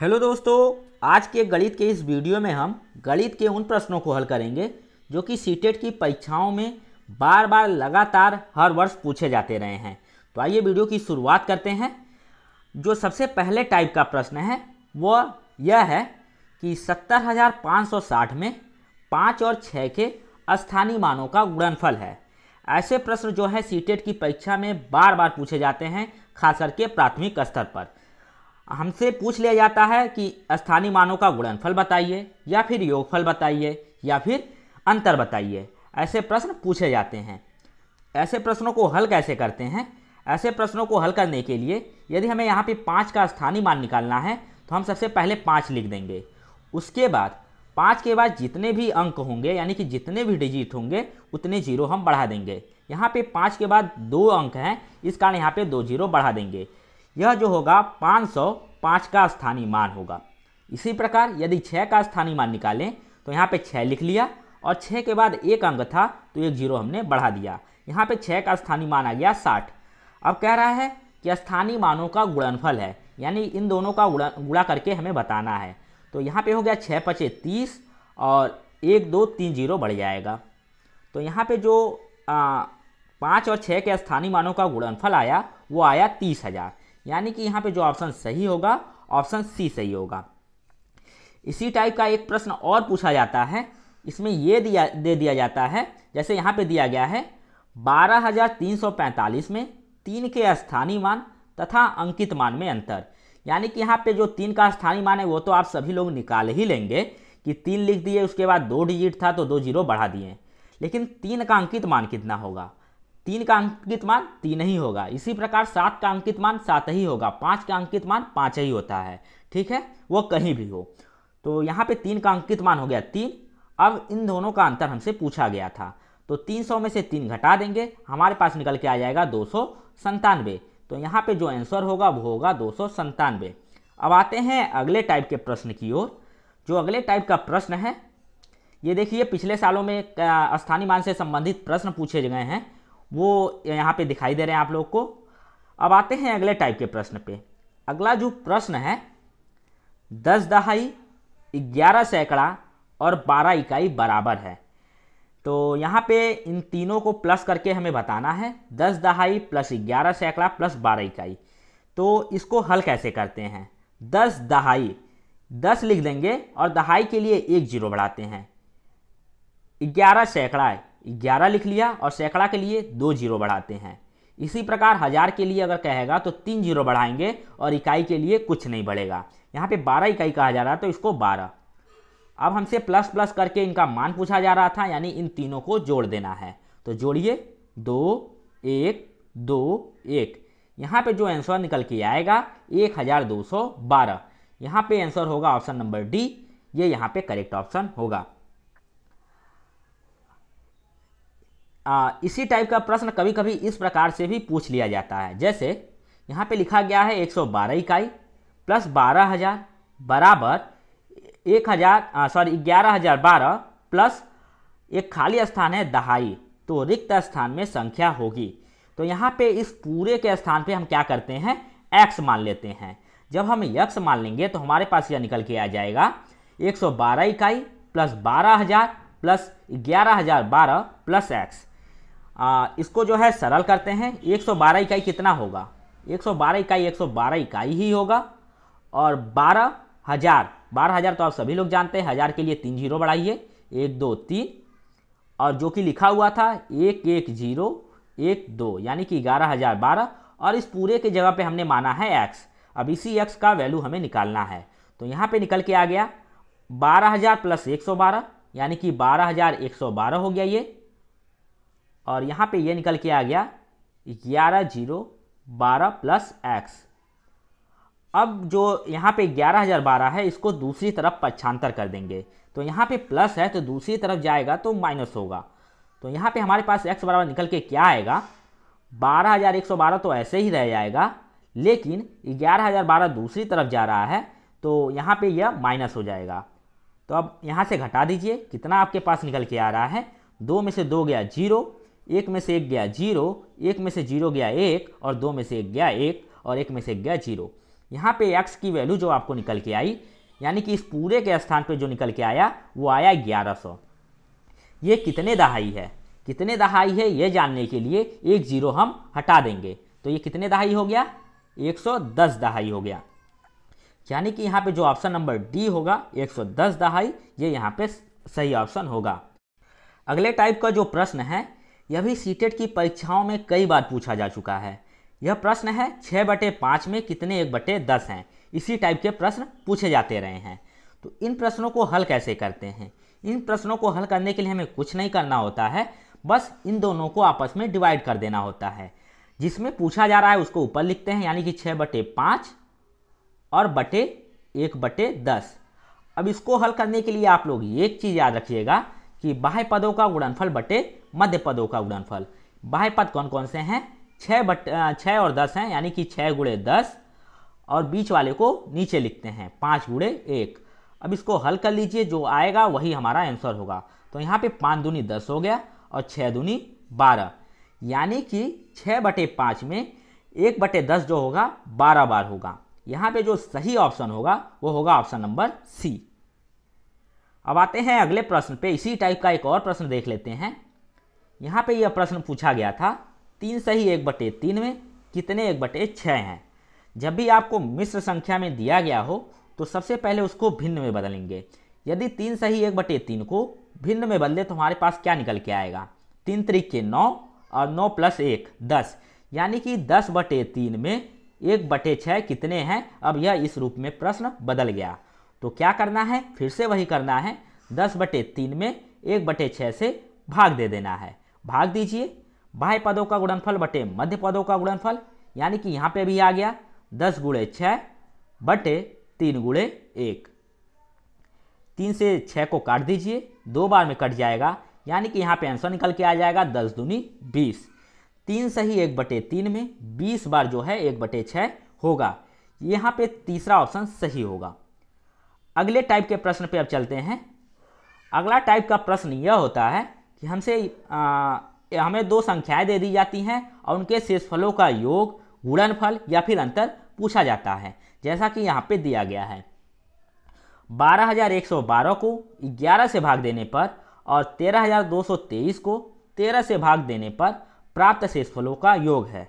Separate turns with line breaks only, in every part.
hello दोस्तों आज के गणित के इस वीडियो में हम गणित के उन प्रश्नों को हल करेंगे जो कि सीटेट e की परीक्षाओं में बार बार लगातार हर वर्ष पूछे जाते रहे हैं तो आइए वीडियो की शुरुआत करते हैं जो सबसे पहले टाइप का प्रश्न है वह यह है कि सत्तर हज़ार पाँच सौ साठ में पाँच और छः के स्थानीय मानों का गुणनफल है ऐसे प्रश्न जो है सीटेट e की परीक्षा में बार बार पूछे जाते हैं खास करके प्राथमिक स्तर पर हमसे पूछ लिया जाता है कि स्थानीय मानों का गुणनफल बताइए या फिर योगफल बताइए या फिर अंतर बताइए ऐसे प्रश्न पूछे जाते हैं ऐसे प्रश्नों को हल कैसे करते हैं ऐसे प्रश्नों को हल करने के लिए यदि हमें यहाँ पे पाँच का स्थानीय मान निकालना है तो हम सबसे पहले पाँच लिख देंगे उसके बाद पाँच के बाद जितने भी अंक होंगे यानी कि जितने भी डिजिट होंगे उतने जीरो हम बढ़ा देंगे यहाँ पे पाँच के बाद दो अंक हैं इस कारण यहाँ पे दो जीरो बढ़ा देंगे यह जो होगा 505 का स्थानीय मान होगा इसी प्रकार यदि 6 का स्थानीय मान निकालें तो यहाँ पे 6 लिख लिया और 6 के बाद एक अंक था तो एक जीरो हमने बढ़ा दिया यहाँ पे 6 का स्थानीय मान आ गया 60 अब कह रहा है कि स्थानीय मानों का गुणनफल है यानी इन दोनों का गुड़ा गुड़ा करके हमें बताना है तो यहाँ पर हो गया छः पचे तीस और एक दो तीन जीरो बढ़ जाएगा तो यहाँ पर जो आ, पाँच और छः के स्थानीय मानों का गुणनफल आया वो आया तीस हज़ार यानी कि यहाँ पे जो ऑप्शन सही होगा ऑप्शन सी सही होगा इसी टाइप का एक प्रश्न और पूछा जाता है इसमें ये दिया दे दिया जाता है जैसे यहाँ पे दिया गया है 12,345 में तीन के स्थानीय मान तथा अंकित मान में अंतर यानी कि यहाँ पे जो तीन का स्थानीय मान है वो तो आप सभी लोग निकाल ही लेंगे कि तीन लिख दिए उसके बाद दो डिजिट था तो दो जीरो बढ़ा दिए लेकिन तीन का अंकित मान कितना होगा तीन का अंकित मान तीन ही होगा इसी प्रकार सात का अंकित मान सात ही होगा पाँच का अंकित मान पाँच ही होता है ठीक है वो कहीं भी हो तो यहाँ पे तीन का अंकित मान हो गया तीन अब इन दोनों का अंतर हमसे पूछा गया था तो तीन सौ में से तीन घटा देंगे हमारे पास निकल के आ जाएगा दो सौ संतानवे तो यहाँ पर जो आंसर होगा वो होगा दो सौ संतानवे अब आते हैं अगले टाइप के प्रश्न की ओर जो अगले टाइप का प्रश्न है ये देखिए पिछले सालों में स्थानीय मान से संबंधित प्रश्न पूछे गए हैं वो यहाँ पे दिखाई दे रहे हैं आप लोग को अब आते हैं अगले टाइप के प्रश्न पे अगला जो प्रश्न है दस दहाई ग्यारह सैकड़ा और बारह इकाई बराबर है तो यहाँ पे इन तीनों को प्लस करके हमें बताना है दस दहाई प्लस ग्यारह सैकड़ा प्लस बारह इकाई तो इसको हल कैसे करते हैं दस दहाई दस लिख देंगे और दहाई के लिए एक जीरो बढ़ाते हैं ग्यारह सैकड़ा ग्यारह लिख लिया और सैकड़ा के लिए दो जीरो बढ़ाते हैं इसी प्रकार हज़ार के लिए अगर कहेगा तो तीन जीरो बढ़ाएंगे और इकाई के लिए कुछ नहीं बढ़ेगा यहाँ पे बारह इकाई कहा जा रहा है तो इसको बारह अब हमसे प्लस प्लस करके इनका मान पूछा जा रहा था यानी इन तीनों को जोड़ देना है तो जोड़िए दो एक दो एक यहाँ पे जो आंसर निकल के आएगा एक हज़ार दो सौ बारह यहाँ पे आंसर होगा ऑप्शन नंबर डी ये यहाँ पे करेक्ट ऑप्शन होगा आ, इसी टाइप का प्रश्न कभी कभी इस प्रकार से भी पूछ लिया जाता है जैसे यहाँ पे लिखा गया है 112 इकाई प्लस बारह हज़ार बराबर एक हज़ार सॉरी ग्यारह हज़ार बारह प्लस एक खाली स्थान है दहाई तो रिक्त स्थान में संख्या होगी तो यहाँ पे इस पूरे के स्थान पे हम क्या करते हैं एक्स मान लेते हैं जब हम यक्स मान लेंगे तो हमारे पास यह निकल के आ जाएगा 112 इकाई प्लस बारह हज़ार प्लस ग्यारह हज़ार बारह प्लस एक्स आ, इसको जो है सरल करते हैं 112 इकाई कितना होगा 112 इकाई 112 इकाई ही होगा और बारह हज़ार बारह हज़ार तो आप सभी लोग जानते हैं हज़ार के लिए तीन जीरो बढ़ाइए एक दो तीन और जो कि लिखा हुआ था एक एक जीरो एक दो यानी कि ग्यारह हज़ार बारह और इस पूरे के जगह पे हमने माना है एक्स अब इसी एक्स का वैल्यू हमें निकालना है तो यहाँ पे निकल के आ गया बारह हज़ार प्लस एक सौ बारह यानी कि बारह हज़ार एक सौ बारह हो गया ये और यहाँ पे ये निकल के आ गया ग्यारह जीरो बारह प्लस एक्स अब जो यहाँ पे ग्यारह हज़ार बारह है इसको दूसरी तरफ पक्षांतर कर देंगे तो यहाँ पे प्लस है तो दूसरी तरफ जाएगा तो माइनस होगा तो यहाँ पे हमारे पास एक्स बराबर निकल के क्या आएगा बारह हज़ार एक सौ बारह तो ऐसे ही रह जाएगा लेकिन ग्यारह हज़ार बारह दूसरी तरफ जा रहा है तो यहाँ पे यह माइनस हो जाएगा तो अब यहाँ से घटा दीजिए कितना आपके पास निकल के आ रहा है दो में से दो गया जीरो एक में से एक गया जीरो एक में से जीरो गया एक और दो में से एक गया एक और एक में से एक गया जीरो यहाँ पे एक्स की वैल्यू जो आपको निकल के आई यानी कि इस पूरे के स्थान पे जो निकल के आया वो आया ग्यारह सौ ये कितने दहाई है कितने दहाई है ये जानने के लिए एक जीरो हम हटा देंगे तो ये कितने दहाई हो गया दस दहाई हो गया यानी कि यहाँ पे जो ऑप्शन नंबर डी होगा दस दहाई ये यहाँ पे सही ऑप्शन होगा अगले टाइप का जो प्रश्न है यह भी सीटेट की परीक्षाओं में कई बार पूछा जा चुका है यह प्रश्न है छः बटे पाँच में कितने एक बटे दस हैं इसी टाइप के प्रश्न पूछे जाते रहे हैं तो इन प्रश्नों को हल कैसे करते हैं इन प्रश्नों को हल करने के लिए हमें कुछ नहीं करना होता है बस इन दोनों को आपस में डिवाइड कर देना होता है जिसमें पूछा जा रहा है उसको ऊपर लिखते हैं यानी कि छः बटे पाँच और बटे एक बटे दस अब इसको हल करने के लिए आप लोग एक चीज़ याद रखिएगा कि बाह्य पदों का गुणनफल बटे मध्य पदों का गुणनफल बाह्य पद कौन कौन से हैं छः बट छः और दस हैं यानी कि छः गुड़े दस और बीच वाले को नीचे लिखते हैं पाँच गुड़े एक अब इसको हल कर लीजिए जो आएगा वही हमारा आंसर होगा तो यहाँ पे पाँच दूनी दस हो गया और छः दूनी बारह यानी कि छः बटे पाँच में एक बटे दस जो होगा बारह बार होगा यहाँ पे जो सही ऑप्शन होगा वो होगा ऑप्शन नंबर सी अब आते हैं अगले प्रश्न पे इसी टाइप का एक और प्रश्न देख लेते हैं यहाँ पे यह प्रश्न पूछा गया था तीन सही एक बटे तीन में कितने एक बटे छः हैं जब भी आपको मिश्र संख्या में दिया गया हो तो सबसे पहले उसको भिन्न में बदलेंगे यदि तीन सही एक बटे तीन को भिन्न में बदले तो हमारे पास क्या निकल के आएगा तीन तरीक के नौ और नौ प्लस एक दस यानी कि दस बटे तीन में एक बटे छः कितने हैं अब यह इस रूप में प्रश्न बदल गया तो क्या करना है फिर से वही करना है दस बटे तीन में एक बटे छः से भाग दे देना है भाग दीजिए बाह्य पदों का गुणनफल बटे मध्य पदों का गुणनफल यानी कि यहाँ पे भी आ गया दस गुड़े छः बटे तीन गुड़े एक तीन से छः को काट दीजिए दो बार में कट जाएगा यानी कि यहाँ पे आंसर निकल के आ जाएगा दस दूनी बीस तीन से ही एक बटे तीन में बीस बार जो है एक बटे छः होगा यहाँ पे तीसरा ऑप्शन सही होगा अगले टाइप के प्रश्न पे अब चलते हैं अगला टाइप का प्रश्न यह होता है कि हमसे हमें दो संख्याएं दे दी जाती हैं और उनके शेषफलों का योग गुणनफल या फिर अंतर पूछा जाता है जैसा कि यहाँ पे दिया गया है 12,112 को 11 से भाग देने पर और 13,223 को 13 से भाग देने पर प्राप्त शेषफलों का योग है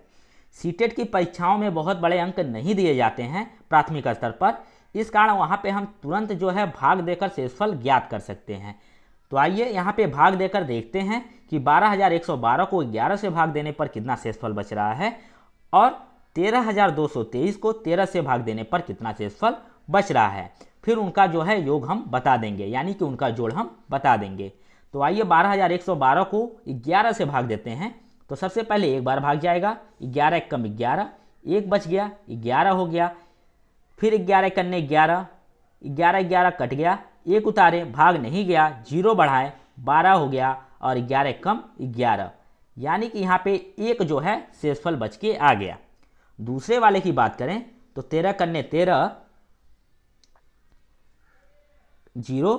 सीटेट e की परीक्षाओं में बहुत बड़े अंक नहीं दिए जाते हैं प्राथमिक स्तर पर इस कारण वहाँ पे हम तुरंत जो है भाग देकर शेषफल ज्ञात कर सकते हैं तो आइए यहाँ पे भाग देकर देखते हैं कि 12,112 को 11 से भाग देने पर कितना शेषफल बच रहा है और 13,223 को 13 से भाग देने पर कितना शेषफल बच रहा है फिर उनका जो है योग हम बता देंगे यानी कि उनका जोड़ हम बता देंगे तो आइए 12,112 को 11 से भाग देते हैं तो सबसे पहले एक बार भाग जाएगा ग्यारह एक कम ग्यारह एक बच गया ग्यारह हो गया फिर ग्यारह कन्ने ग्यारह ग्यारह ग्यारह कट गया एक उतारे भाग नहीं गया जीरो बढ़ाए बारह हो गया और ग्यारह कम ग्यारह यानी कि यहाँ पे एक जो है शेषफल बच के आ गया दूसरे वाले की बात करें तो तेरह कन्ने तेरह जीरो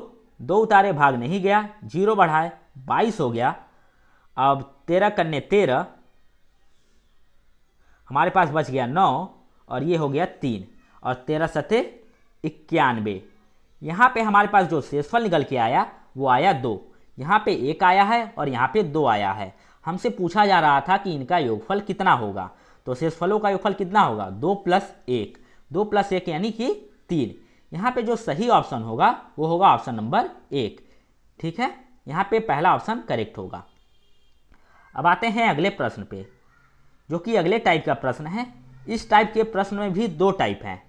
दो उतारे भाग नहीं गया जीरो बढ़ाए बाईस हो गया अब तेरह कन्ने तेरह हमारे पास बच गया नौ और ये हो गया तीन और तेरह सतह इक्यानवे यहाँ पे हमारे पास जो शेषफल निकल के आया वो आया दो यहाँ पे एक आया है और यहाँ पे दो आया है हमसे पूछा जा रहा था कि इनका योगफल कितना होगा तो शेषफलों का योगफल कितना होगा दो प्लस एक दो प्लस एक यानी कि तीन यहाँ पे जो सही ऑप्शन होगा वो होगा ऑप्शन नंबर एक ठीक है यहाँ पे पहला ऑप्शन करेक्ट होगा अब आते हैं अगले प्रश्न पे जो कि अगले टाइप का प्रश्न है इस टाइप के प्रश्न में भी दो टाइप हैं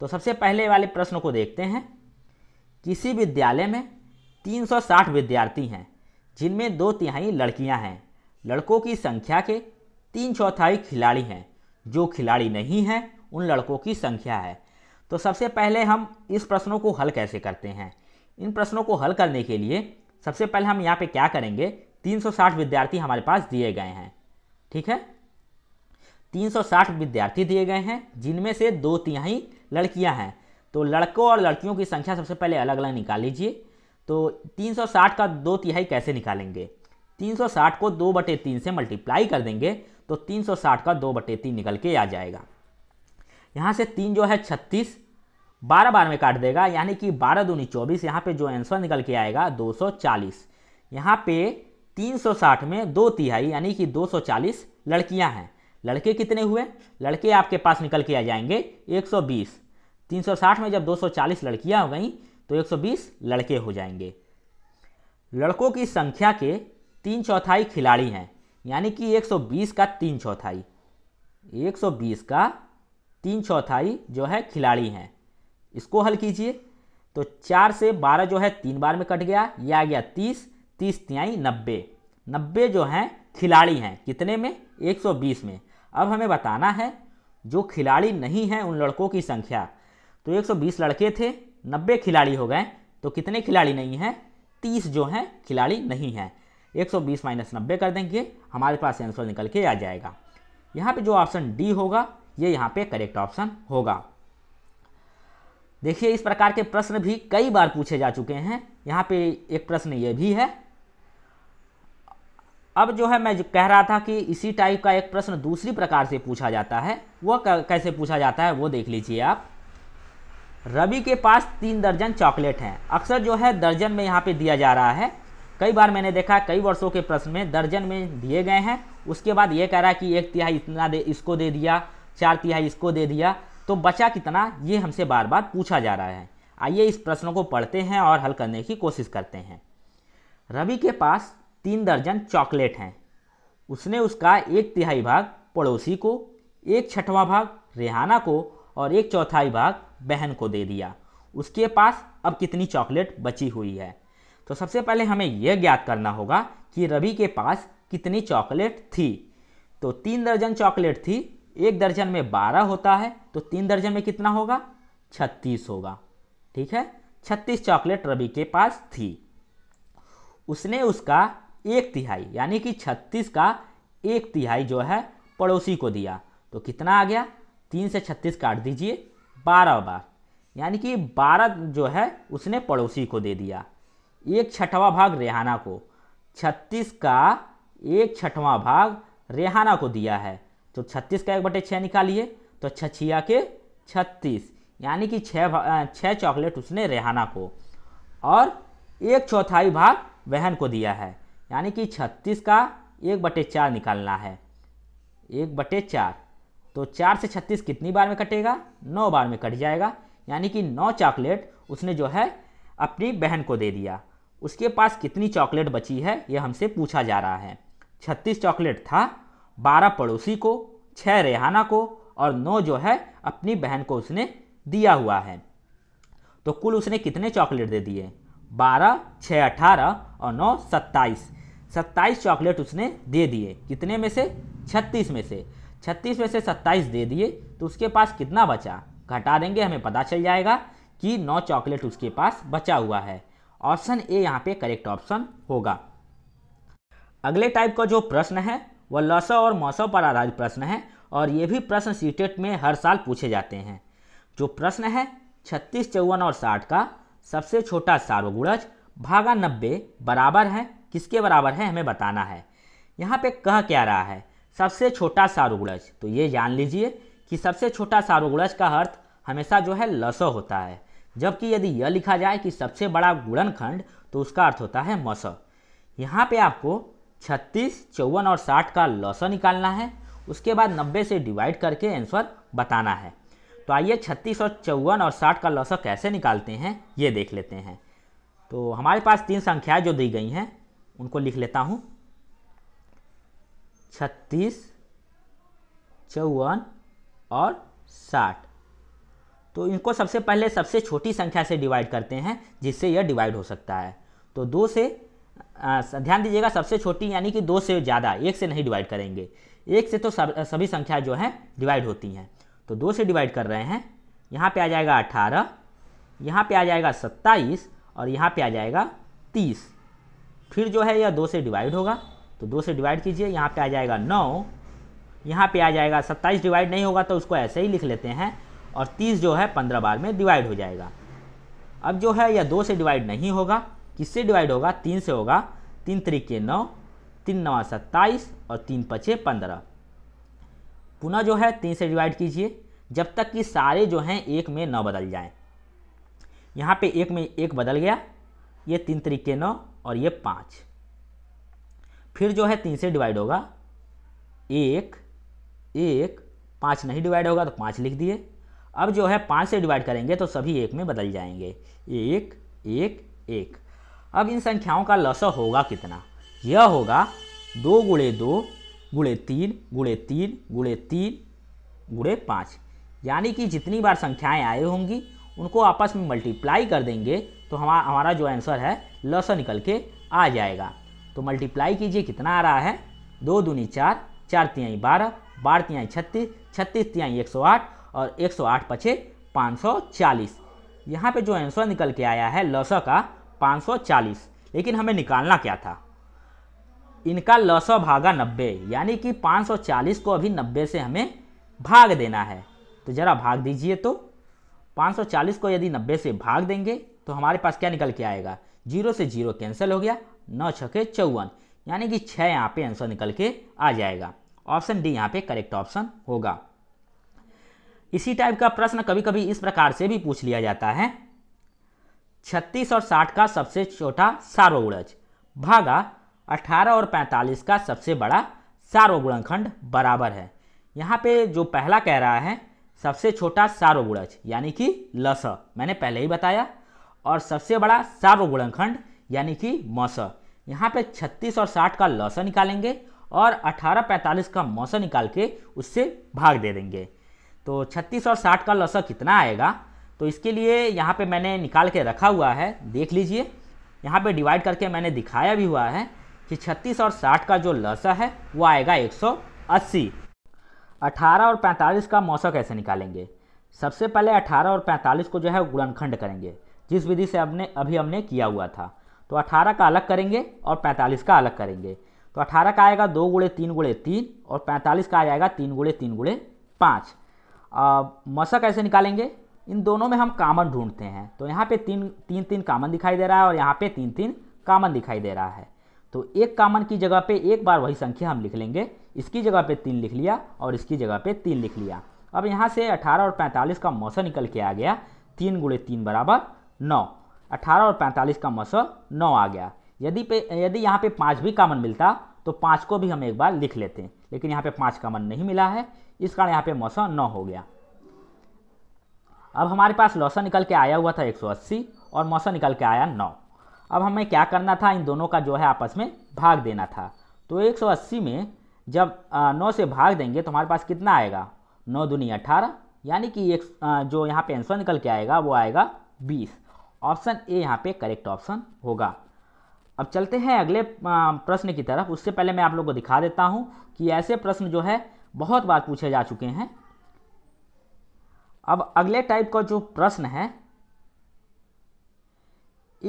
तो सबसे पहले वाले प्रश्न को देखते हैं किसी विद्यालय में 360 विद्यार्थी हैं जिनमें दो तिहाई लड़कियां हैं लड़कों की संख्या के तीन चौथाई खिलाड़ी हैं जो खिलाड़ी नहीं हैं उन लड़कों की संख्या है तो सबसे पहले हम इस प्रश्नों को हल कैसे करते हैं इन प्रश्नों को हल करने के लिए सबसे पहले हम यहाँ पे क्या करेंगे 360 विद्यार्थी हमारे पास दिए गए हैं ठीक है 360 विद्यार्थी दिए गए हैं जिनमें से दो तिहाई लड़कियां हैं तो लड़कों और लड़कियों की संख्या सबसे पहले अलग अलग निकाल लीजिए तो 360 का दो तिहाई कैसे निकालेंगे 360 को दो बटे तीन से मल्टीप्लाई कर देंगे तो 360 का दो बटे तीन निकल के आ जाएगा यहाँ से तीन जो है छत्तीस बारह बार में काट देगा यानी कि बारह दूनी चौबीस यहाँ पे जो आंसर निकल के आएगा 240 यहाँ पे 360 में दो तिहाई यानी कि 240 लड़कियां हैं लड़के कितने हुए लड़के आपके पास निकल के आ जाएंगे 120 360 में जब 240 लड़कियां हो गई तो 120 लड़के हो जाएंगे लड़कों की संख्या के तीन चौथाई खिलाड़ी हैं यानी कि 120 का तीन चौथाई 120 का तीन चौथाई जो है खिलाड़ी हैं इसको हल कीजिए तो चार से बारह जो है तीन बार में कट गया यह आ गया तीस तीस त्याई नब्बे नब्बे जो हैं खिलाड़ी हैं कितने में 120 में अब हमें बताना है जो खिलाड़ी नहीं हैं उन लड़कों की संख्या तो 120 लड़के थे 90 खिलाड़ी हो गए तो कितने खिलाड़ी नहीं हैं 30 जो हैं खिलाड़ी नहीं हैं 120 माइनस नब्बे कर देंगे हमारे पास आंसर निकल के आ जाएगा यहाँ पे जो ऑप्शन डी होगा ये यहाँ पे करेक्ट ऑप्शन होगा देखिए इस प्रकार के प्रश्न भी कई बार पूछे जा चुके हैं यहाँ पे एक प्रश्न ये भी है अब जो है मैं जो कह रहा था कि इसी टाइप का एक प्रश्न दूसरी प्रकार से पूछा जाता है वह कैसे पूछा जाता है वो देख लीजिए आप रवि के पास तीन दर्जन चॉकलेट हैं अक्सर जो है दर्जन में यहाँ पे दिया जा रहा है कई बार मैंने देखा कई वर्षों के प्रश्न में दर्जन में दिए गए हैं उसके बाद ये कह रहा है कि एक तिहाई इतना दे इसको दे दिया चार तिहाई इसको दे दिया तो बचा कितना ये हमसे बार बार पूछा जा रहा है आइए इस प्रश्नों को पढ़ते हैं और हल करने की कोशिश करते हैं रवि के पास तीन दर्जन चॉकलेट हैं उसने उसका एक तिहाई भाग पड़ोसी को एक छठवां भाग रेहाना को और एक चौथाई भाग बहन को दे दिया उसके पास अब कितनी चॉकलेट बची हुई है तो सबसे पहले हमें यह ज्ञात करना होगा कि रवि के पास कितनी चॉकलेट थी तो तीन दर्जन चॉकलेट थी एक दर्जन में बारह होता है तो तीन दर्जन में कितना होगा छत्तीस होगा ठीक है छत्तीस चॉकलेट रवि के पास थी उसने उसका एक तिहाई यानी कि छत्तीस का एक तिहाई जो है पड़ोसी को दिया तो कितना आ गया तीन से छत्तीस काट दीजिए बारह बार यानी कि बारह जो है उसने पड़ोसी को दे दिया एक छठवां भाग रेहाना को छत्तीस का एक छठवां भाग रेहाना को दिया है तो छत्तीस का एक बटे छः निकालिए तो छछिया के छत्तीस यानी कि छः छः चॉकलेट उसने रेहाना को और एक चौथाई भाग बहन को दिया है यानी कि छत्तीस का एक बटे चार निकालना है एक बटे चार तो चार से छत्तीस कितनी बार में कटेगा नौ बार में कट जाएगा यानी कि नौ चॉकलेट उसने जो है अपनी बहन को दे दिया उसके पास कितनी चॉकलेट बची है यह हमसे पूछा जा रहा है छत्तीस चॉकलेट था बारह पड़ोसी को छः रेहाना को और नौ जो है अपनी बहन को उसने दिया हुआ है तो कुल उसने कितने चॉकलेट दे दिए बारह छः अठारह और नौ सत्ताईस सत्ताईस चॉकलेट उसने दे दिए कितने में से छत्तीस में से छत्तीस में से 27 दे दिए तो उसके पास कितना बचा घटा देंगे हमें पता चल जाएगा कि नौ चॉकलेट उसके पास बचा हुआ है ऑप्शन ए यहाँ पे करेक्ट ऑप्शन होगा अगले टाइप का जो प्रश्न है वह लसव और मौसम पर आधारित प्रश्न है और ये भी प्रश्न सीटेट में हर साल पूछे जाते हैं जो प्रश्न है छत्तीस चौवन और साठ का सबसे छोटा सार्वगुणज भागा नब्बे बराबर है किसके बराबर है हमें बताना है यहाँ पे कह क्या रहा है सबसे छोटा सारुगुड़ज तो ये जान लीजिए कि सबसे छोटा सारुगुड़ज का अर्थ हमेशा जो है लस होता है जबकि यदि यह लिखा जाए कि सबसे बड़ा गुड़नखंड तो उसका अर्थ होता है मस यहाँ पे आपको छत्तीस चौवन और साठ का लस निकालना है उसके बाद नब्बे से डिवाइड करके आंसर बताना है तो आइए छत्तीस और चौवन और साठ का लस कैसे निकालते हैं ये देख लेते हैं तो हमारे पास तीन संख्याएं जो दी गई हैं उनको लिख लेता हूँ छत्तीस चौवन और साठ तो इनको सबसे पहले सबसे छोटी संख्या से डिवाइड करते हैं जिससे यह डिवाइड हो सकता है तो दो से ध्यान दीजिएगा सबसे छोटी यानी कि दो से ज़्यादा एक से नहीं डिवाइड करेंगे एक से तो सब सभी संख्या जो है डिवाइड होती हैं तो दो से डिवाइड कर रहे हैं यहाँ पे आ जाएगा अठारह यहाँ पे आ जाएगा सत्ताईस और यहाँ पे आ जाएगा तीस फिर जो है यह दो से डिवाइड होगा तो दो से डिवाइड कीजिए यहाँ पे आ जाएगा नौ यहाँ पे आ जाएगा सत्ताईस डिवाइड नहीं होगा तो उसको ऐसे ही लिख लेते हैं और तीस जो है पंद्रह बार में डिवाइड हो जाएगा अब जो है यह दो से डिवाइड नहीं होगा किससे डिवाइड होगा तीन से होगा तीन तरीके नौ तीन नवा सत्ताईस और तीन पचे पंद्रह पुनः जो है तीन से डिवाइड कीजिए जब तक कि सारे जो हैं एक में नौ बदल जाएं यहाँ पे एक में एक बदल गया ये तीन तरीके नौ और ये पाँच फिर जो है तीन से डिवाइड होगा एक एक पाँच नहीं डिवाइड होगा तो पाँच लिख दिए अब जो है पाँच से डिवाइड करेंगे तो सभी एक में बदल जाएंगे एक एक एक अब इन संख्याओं का लसा होगा कितना यह होगा दो गुड़े दो गुड़े तीन गुड़े तीन गुड़े तीन गुड़े पाँच यानी कि जितनी बार संख्याएं आए होंगी उनको आपस में मल्टीप्लाई कर देंगे तो हमारा हमारा जो आंसर है लसा निकल के आ जाएगा तो मल्टीप्लाई कीजिए कितना आ रहा है दो दूनी चार चार तिहाई बारह बारह तिहाई छत्तीस छत्तीस तिहाई एक सौ आठ और एक सौ आठ पचे पाँच सौ चालीस यहाँ पर जो आंसर निकल के आया है लौसौ का पाँच सौ चालीस लेकिन हमें निकालना क्या था इनका लौसौ भागा नब्बे यानी कि पाँच सौ चालीस को अभी नब्बे से हमें भाग देना है तो ज़रा भाग दीजिए तो पाँच सौ चालीस को यदि नब्बे से भाग देंगे तो हमारे पास क्या निकल के आएगा जीरो से जीरो कैंसिल हो गया नौ छके चौवन यानी कि छः यहाँ पे आंसर निकल के आ जाएगा ऑप्शन डी यहाँ पे करेक्ट ऑप्शन होगा इसी टाइप का प्रश्न कभी कभी इस प्रकार से भी पूछ लिया जाता है छत्तीस और साठ का सबसे छोटा सार्वगुणज भागा अठारह और पैंतालीस का सबसे बड़ा सार्वगुणखंड बराबर है यहाँ पे जो पहला कह रहा है सबसे छोटा सार्वगुणज यानी कि लस मैंने पहले ही बताया और सबसे बड़ा सार्वगुणखंड यानी कि मौस यहाँ पे 36 और 60 का लौसा निकालेंगे और 18-45 का मौस निकाल के उससे भाग दे देंगे तो 36 और 60 का लस कितना आएगा तो इसके लिए यहाँ पे मैंने निकाल के रखा हुआ है देख लीजिए यहाँ पे डिवाइड करके मैंने दिखाया भी हुआ है कि 36 और 60 का जो लस है वो आएगा 180 18 और 45 का मौसम कैसे निकालेंगे सबसे पहले 18 और 45 को जो है गुणनखंड करेंगे जिस विधि से हमने अभी हमने किया हुआ था तो 18 का अलग करेंगे और 45 का अलग करेंगे तो 18 का आएगा दो गुड़े तीन गुड़े तीन और 45 का आ जाएगा तीन गुड़े तीन गुड़े पाँच मसा कैसे निकालेंगे इन दोनों में हम कामन ढूंढते हैं तो यहाँ पे तीन तीन तीन कामन दिखाई दे रहा है और यहाँ पे तीन तीन कामन दिखाई दे रहा है तो एक कामन की जगह पे एक बार वही संख्या हम लिख लेंगे इसकी जगह पे तीन लिख लिया और इसकी जगह पे तीन लिख लिया अब यहाँ से 18 और 45 का मौसम निकल के आ गया तीन गुड़े तीन बराबर नौ 18 और 45 का मसल नौ आ गया यदि पे यदि यहाँ पे पाँच भी कामन मिलता तो पाँच को भी हम एक बार लिख लेते हैं लेकिन यहाँ पे पाँच कामन नहीं मिला है इस कारण यहाँ पे मौसम नौ हो गया अब हमारे पास लौसा निकल के आया हुआ था 180 और मौसम निकल के आया नौ अब हमें क्या करना था इन दोनों का जो है आपस में भाग देना था तो 180 में जब नौ से भाग देंगे तो हमारे पास कितना आएगा नौ दुनिया अठारह यानी कि एक जो यहाँ पे आंसर निकल के आएगा वो आएगा बीस ऑप्शन ए यहाँ पे करेक्ट ऑप्शन होगा अब चलते हैं अगले प्रश्न की तरफ उससे पहले मैं आप लोग को दिखा देता हूँ कि ऐसे प्रश्न जो है बहुत बार पूछे जा चुके हैं अब अगले टाइप का जो प्रश्न है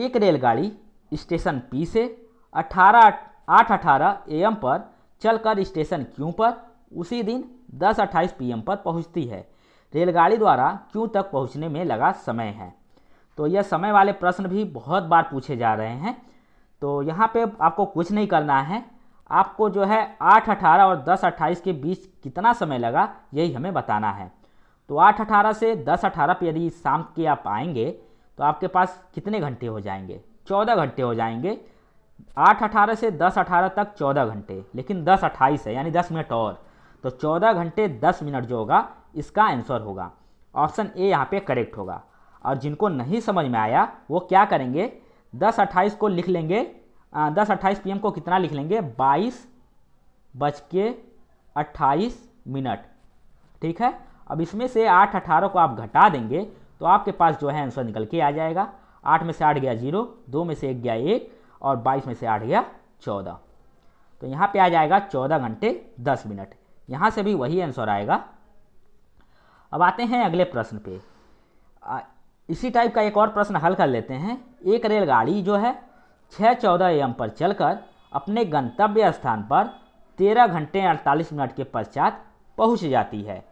एक रेलगाड़ी स्टेशन पी से अठारह आठ अठारह एम पर चलकर स्टेशन क्यू पर उसी दिन दस अट्ठाईस पीएम पर पहुंचती है रेलगाड़ी द्वारा क्यू तक पहुंचने में लगा समय है तो यह समय वाले प्रश्न भी बहुत बार पूछे जा रहे हैं तो यहाँ पे आपको कुछ नहीं करना है आपको जो है आठ अठारह और दस अट्ठाईस के बीच कितना समय लगा यही हमें बताना है तो आठ अठारह से दस अठारह पर यदि शाम के आप आएंगे तो आपके पास कितने घंटे हो जाएंगे चौदह घंटे हो जाएंगे आठ अठारह से दस अठारह तक चौदह घंटे लेकिन दस अट्ठाईस है यानी दस मिनट और तो चौदह घंटे दस मिनट जो होगा इसका आंसर होगा ऑप्शन ए यहाँ पे करेक्ट होगा और जिनको नहीं समझ में आया वो क्या करेंगे दस अट्ठाईस को लिख लेंगे दस अट्ठाईस पी को कितना लिख लेंगे बाईस बज के अट्ठाईस मिनट ठीक है अब इसमें से आठ अठारह को आप घटा देंगे तो आपके पास जो है आंसर निकल के आ जाएगा आठ में से आठ गया जीरो दो में से एक गया एक और बाईस में से आठ गया चौदह तो यहाँ पे आ जाएगा चौदह घंटे दस मिनट यहाँ से भी वही आंसर आएगा अब आते हैं अगले प्रश्न पे इसी टाइप का एक और प्रश्न हल कर लेते हैं एक रेलगाड़ी जो है छः चौदह एम पर चलकर अपने गंतव्य स्थान पर तेरह घंटे अड़तालीस मिनट के पश्चात पहुंच जाती है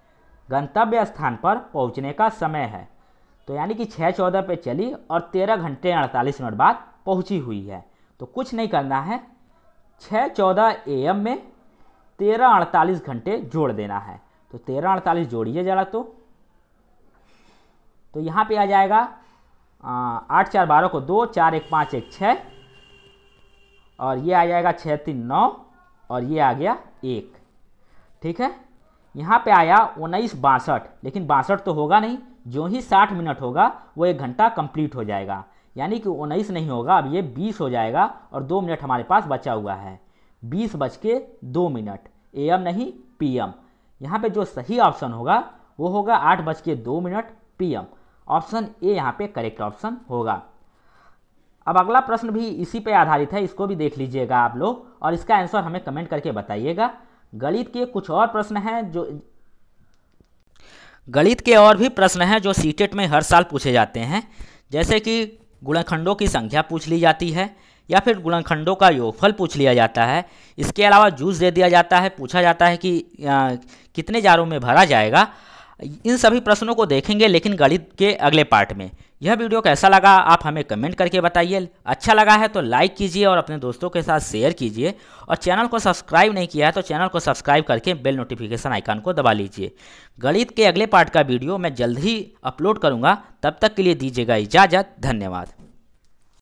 गंतव्य स्थान पर पहुंचने का समय है तो यानी कि छः चौदह पर चली और तेरह घंटे अड़तालीस मिनट बाद पहुंची हुई है तो कुछ नहीं करना है छः चौदह ए एम में तेरह अड़तालीस घंटे जोड़ देना है तो तेरह अड़तालीस जोड़िए जरा तो तो यहाँ पे आ जाएगा आठ चार बारह को दो चार एक पाँच एक छः और ये आ जाएगा छः तीन नौ और ये आ गया एक ठीक है यहाँ पे आया उन्नीस बासठ लेकिन बासठ तो होगा नहीं जो ही साठ मिनट होगा वो एक घंटा कंप्लीट हो जाएगा यानी कि उन्नीस नहीं होगा अब ये बीस हो जाएगा और दो मिनट हमारे पास बचा हुआ है बीस बज के दो मिनट ए एम नहीं पी एम यहाँ पर जो सही ऑप्शन होगा वो होगा आठ बज के दो minute P M option A यहाँ पे करेक्ट ऑप्शन होगा अब अगला प्रश्न भी इसी पे आधारित है इसको भी देख लीजिएगा आप लोग और इसका आंसर हमें कमेंट करके बताइएगा गणित के कुछ और प्रश्न हैं जो गणित के और भी प्रश्न हैं जो सीटेट e में हर साल पूछे जाते हैं जैसे कि गुणखंडों की संख्या पूछ ली जाती है या फिर गुणखंडों का योगफल पूछ लिया जाता है इसके अलावा जूस दे दिया जाता है पूछा जाता है कि आ, कितने जारों में भरा जाएगा इन सभी प्रश्नों को देखेंगे लेकिन गणित के अगले पार्ट में यह वीडियो कैसा लगा आप हमें कमेंट करके बताइए अच्छा लगा है तो लाइक कीजिए और अपने दोस्तों के साथ शेयर कीजिए और चैनल को सब्सक्राइब नहीं किया है तो चैनल को सब्सक्राइब करके बेल नोटिफिकेशन आइकन को दबा लीजिए गणित के अगले पार्ट का वीडियो मैं जल्द ही अपलोड करूँगा तब तक के लिए दीजिएगा इजाज़त धन्यवाद